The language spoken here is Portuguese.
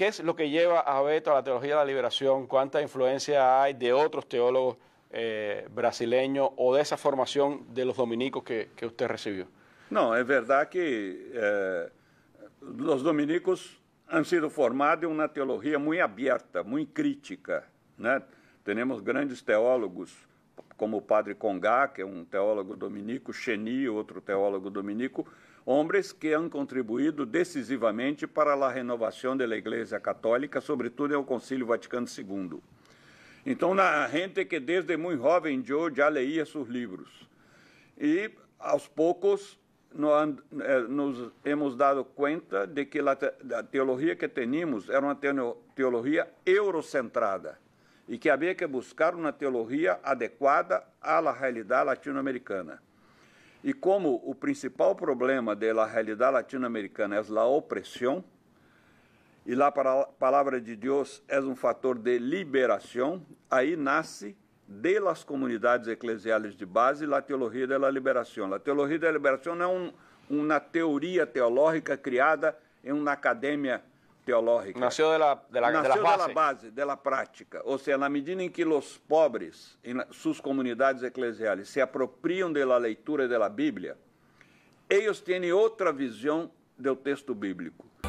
¿Qué es lo que lleva a Beto a la teología de la liberación? ¿Cuánta influencia hay de otros teólogos eh, brasileños o de esa formación de los dominicos que, usted recibió? No, es verdad que eh, los dominicos han sido formados en una teología muy abierta, muy crítica. Tenemos grandes teólogos como o padre Congá, que é um teólogo dominico, Cheni, outro teólogo dominico, homens que han contribuído decisivamente para a renovação da Igreja Católica, sobretudo ao Concílio Vaticano II. Então, na gente que desde muito jovem eu já leía seus livros. E, aos poucos, eh, nos hemos dado conta de que a teologia que temos era uma teologia eurocentrada e que havia que buscar uma teologia adequada à la realidade latino-americana. E como o principal problema da realidade latino-americana é a opressão, e lá a palavra de Deus é um fator de liberação, aí nasce de las comunidades eclesiais de base la teologia da liberação. a teologia da liberação não é um, uma teoria teológica criada em uma academia teológica. Nació de la, de la, de, base, da prática. Ou seja, na medida em que os pobres, em suas comunidades eclesiais, se apropriam da leitura da Bíblia, eles têm outra visão do texto bíblico.